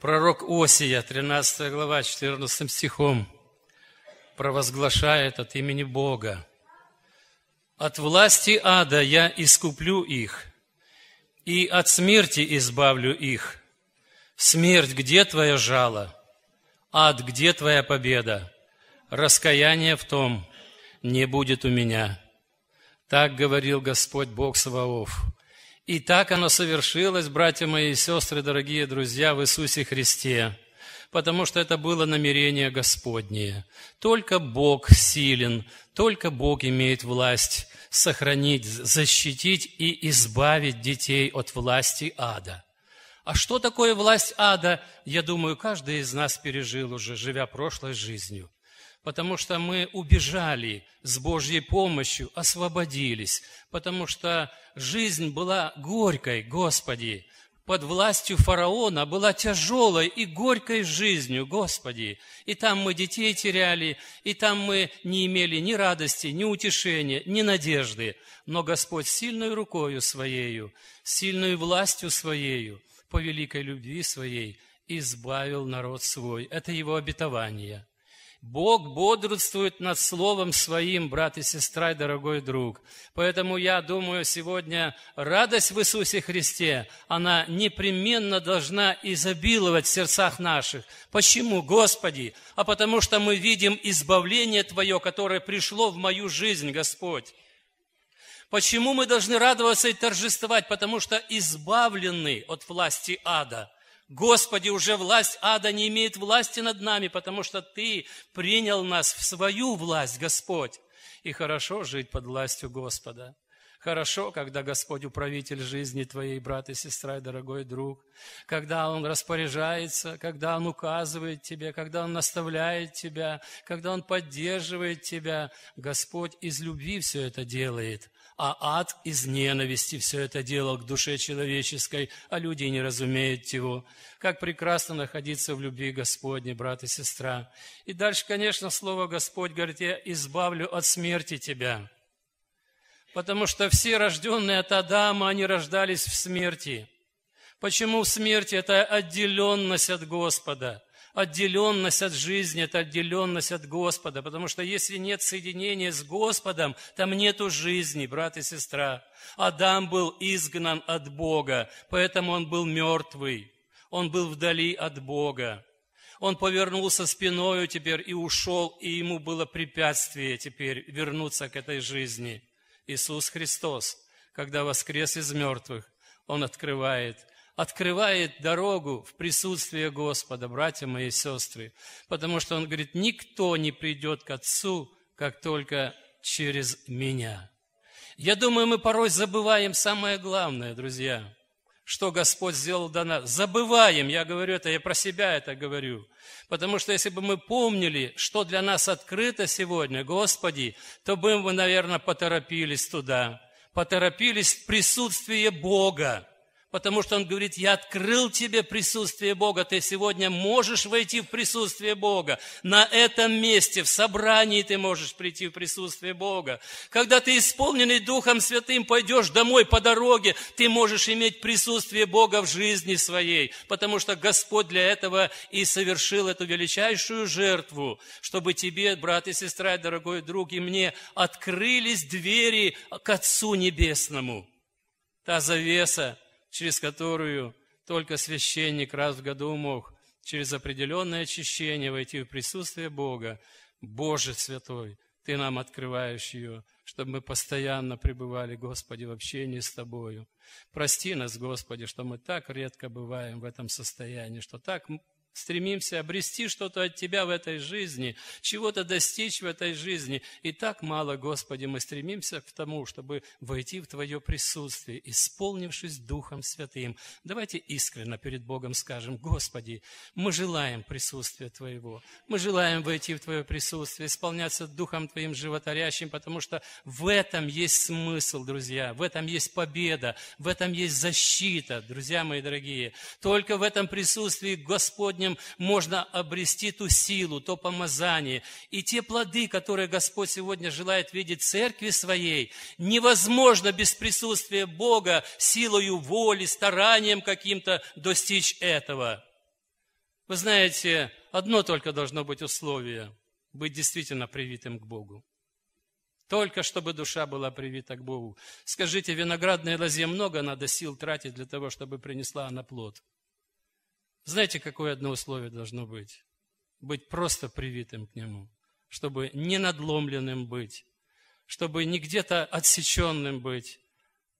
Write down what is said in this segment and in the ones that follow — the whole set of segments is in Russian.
Пророк Осия, 13 глава, 14 стихом, провозглашает от имени Бога. «От власти ада я искуплю их, и от смерти избавлю их. Смерть, где твоя жало? Ад, где твоя победа? Раскаяние в том не будет у меня». Так говорил Господь Бог Саваоф – и так оно совершилось, братья мои и сестры, дорогие друзья, в Иисусе Христе, потому что это было намерение Господнее. Только Бог силен, только Бог имеет власть сохранить, защитить и избавить детей от власти ада. А что такое власть ада, я думаю, каждый из нас пережил уже, живя прошлой жизнью потому что мы убежали с Божьей помощью, освободились, потому что жизнь была горькой, Господи, под властью фараона была тяжелой и горькой жизнью, Господи. И там мы детей теряли, и там мы не имели ни радости, ни утешения, ни надежды. Но Господь сильной рукою Своею, сильной властью Своею, по великой любви Своей, избавил народ свой. Это Его обетование – Бог бодрствует над Словом Своим, брат и сестра и дорогой друг. Поэтому я думаю, сегодня радость в Иисусе Христе, она непременно должна изобиловать в сердцах наших. Почему, Господи? А потому что мы видим избавление Твое, которое пришло в мою жизнь, Господь. Почему мы должны радоваться и торжествовать? Потому что избавлены от власти ада – Господи, уже власть ада не имеет власти над нами, потому что Ты принял нас в свою власть, Господь. И хорошо жить под властью Господа. Хорошо, когда Господь управитель жизни твоей, брат и сестра, и дорогой друг, когда Он распоряжается, когда Он указывает тебе, когда Он наставляет тебя, когда Он поддерживает тебя. Господь из любви все это делает, а ад из ненависти все это делал к душе человеческой, а люди не разумеют его. Как прекрасно находиться в любви Господней, брат и сестра. И дальше, конечно, Слово Господь говорит, я избавлю от смерти тебя Потому что все рожденные от Адама, они рождались в смерти. Почему смерти это отделенность от Господа? Отделенность от жизни – это отделенность от Господа. Потому что если нет соединения с Господом, там нету жизни, брат и сестра. Адам был изгнан от Бога, поэтому он был мертвый. Он был вдали от Бога. Он повернулся спиною теперь и ушел, и ему было препятствие теперь вернуться к этой жизни – Иисус Христос, когда воскрес из мертвых, Он открывает, открывает дорогу в присутствие Господа, братья мои и сестры, потому что Он говорит, никто не придет к Отцу, как только через меня. Я думаю, мы порой забываем самое главное, друзья – что Господь сделал до нас. Забываем, я говорю это, я про себя это говорю. Потому что если бы мы помнили, что для нас открыто сегодня, Господи, то бы мы, наверное, поторопились туда, поторопились в присутствие Бога, потому что Он говорит, я открыл тебе присутствие Бога, ты сегодня можешь войти в присутствие Бога. На этом месте, в собрании ты можешь прийти в присутствие Бога. Когда ты исполненный Духом Святым пойдешь домой по дороге, ты можешь иметь присутствие Бога в жизни своей, потому что Господь для этого и совершил эту величайшую жертву, чтобы тебе, брат и сестра, дорогой друг, и мне открылись двери к Отцу Небесному. Та завеса, через которую только священник раз в году мог через определенное очищение войти в присутствие Бога. Боже святой, Ты нам открываешь ее, чтобы мы постоянно пребывали, Господи, в общении с Тобою. Прости нас, Господи, что мы так редко бываем в этом состоянии, что так стремимся обрести что-то от Тебя в этой жизни, чего-то достичь в этой жизни. И так мало, Господи, мы стремимся к тому, чтобы войти в Твое присутствие, исполнившись Духом Святым. Давайте искренно перед Богом скажем, Господи, мы желаем присутствия Твоего, мы желаем войти в Твое присутствие, исполняться Духом Твоим животарящим, потому что в этом есть смысл, друзья, в этом есть победа, в этом есть защита, друзья мои дорогие. Только в этом присутствии Господь Господнем можно обрести ту силу, то помазание. И те плоды, которые Господь сегодня желает видеть в церкви своей, невозможно без присутствия Бога силою воли, старанием каким-то достичь этого. Вы знаете, одно только должно быть условие – быть действительно привитым к Богу. Только чтобы душа была привита к Богу. Скажите, виноградной лозе много надо сил тратить для того, чтобы принесла она плод – знаете, какое одно условие должно быть? Быть просто привитым к Нему, чтобы не надломленным быть, чтобы не где-то отсеченным быть,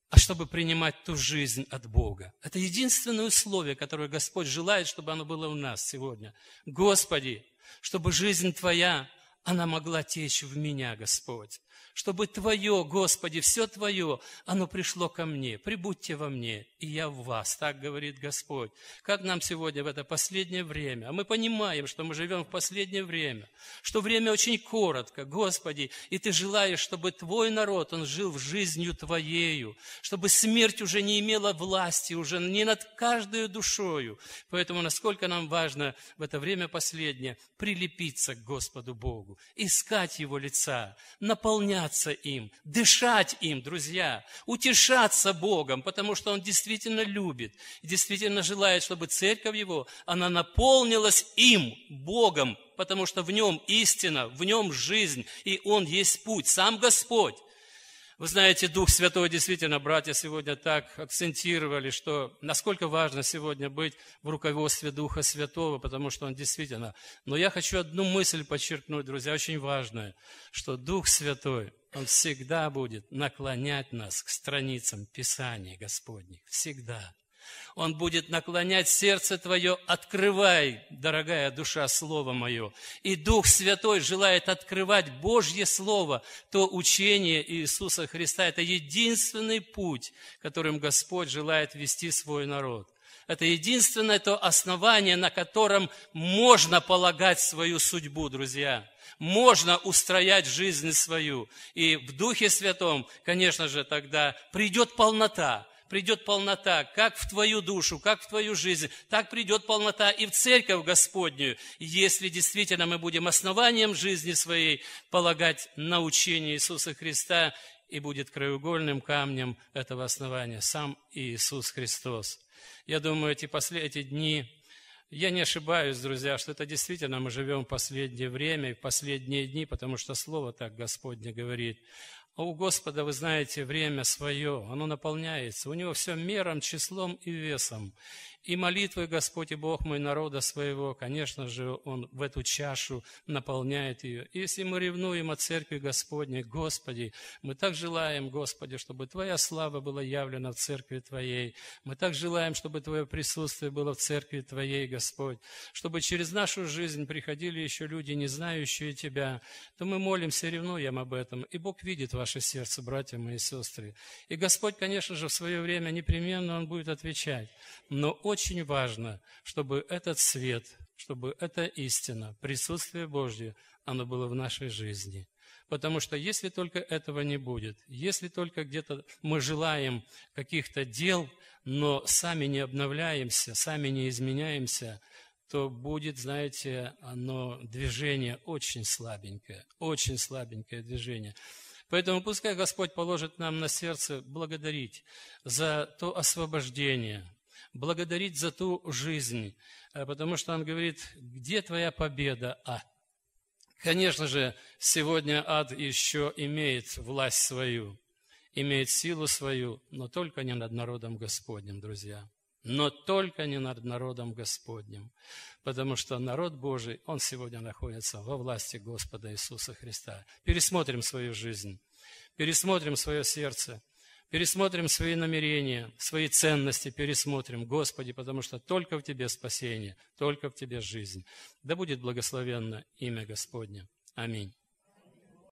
а чтобы принимать ту жизнь от Бога. Это единственное условие, которое Господь желает, чтобы оно было у нас сегодня. Господи, чтобы жизнь Твоя, она могла течь в меня, Господь чтобы Твое, Господи, все Твое, оно пришло ко мне. Прибудьте во мне, и я в вас, так говорит Господь. Как нам сегодня в это последнее время? А мы понимаем, что мы живем в последнее время, что время очень коротко, Господи, и Ты желаешь, чтобы Твой народ, он жил в жизнью Твоею, чтобы смерть уже не имела власти, уже не над каждой душою. Поэтому насколько нам важно в это время последнее прилепиться к Господу Богу, искать Его лица, наполнять наполняться им, дышать им, друзья, утешаться Богом, потому что Он действительно любит, действительно желает, чтобы церковь Его, она наполнилась им, Богом, потому что в Нем истина, в Нем жизнь, и Он есть путь, сам Господь. Вы знаете, Дух Святой действительно, братья сегодня так акцентировали, что насколько важно сегодня быть в руководстве Духа Святого, потому что Он действительно... Но я хочу одну мысль подчеркнуть, друзья, очень важную, что Дух Святой, Он всегда будет наклонять нас к страницам Писания Господних, всегда. Он будет наклонять сердце твое, открывай, дорогая душа, Слово мое. И Дух Святой желает открывать Божье Слово, то учение Иисуса Христа. Это единственный путь, которым Господь желает вести свой народ. Это единственное то основание, на котором можно полагать свою судьбу, друзья. Можно устроять жизнь свою. И в Духе Святом, конечно же, тогда придет полнота, придет полнота, как в твою душу, как в твою жизнь, так придет полнота и в церковь Господнюю, если действительно мы будем основанием жизни своей полагать на учение Иисуса Христа и будет краеугольным камнем этого основания сам Иисус Христос. Я думаю, эти, последние дни, я не ошибаюсь, друзья, что это действительно мы живем в последнее время, в последние дни, потому что Слово так Господне говорит. А у Господа, вы знаете, время свое, оно наполняется. У Него все мером, числом и весом. И молитвы Господь и Бог мой народа своего, конечно же, Он в эту чашу наполняет ее. И если мы ревнуем о Церкви Господней, Господи, мы так желаем, Господи, чтобы Твоя слава была явлена в Церкви Твоей. Мы так желаем, чтобы Твое присутствие было в Церкви Твоей, Господь. Чтобы через нашу жизнь приходили еще люди, не знающие Тебя. То мы молимся, ревнуем об этом. И Бог видит ваше ваше сердце, братья мои и сестры. И Господь, конечно же, в свое время непременно Он будет отвечать. Но очень важно, чтобы этот свет, чтобы эта истина, присутствие Божье, оно было в нашей жизни. Потому что если только этого не будет, если только где-то мы желаем каких-то дел, но сами не обновляемся, сами не изменяемся, то будет, знаете, оно движение очень слабенькое, очень слабенькое движение. Поэтому пускай Господь положит нам на сердце благодарить за то освобождение, благодарить за ту жизнь, э, потому что Он говорит, где твоя победа, А, Конечно же, сегодня ад еще имеет власть свою, имеет силу свою, но только не над народом Господним, друзья но только не над народом Господним, потому что народ Божий, он сегодня находится во власти Господа Иисуса Христа. Пересмотрим свою жизнь, пересмотрим свое сердце, пересмотрим свои намерения, свои ценности, пересмотрим, Господи, потому что только в Тебе спасение, только в Тебе жизнь. Да будет благословенно имя Господне. Аминь.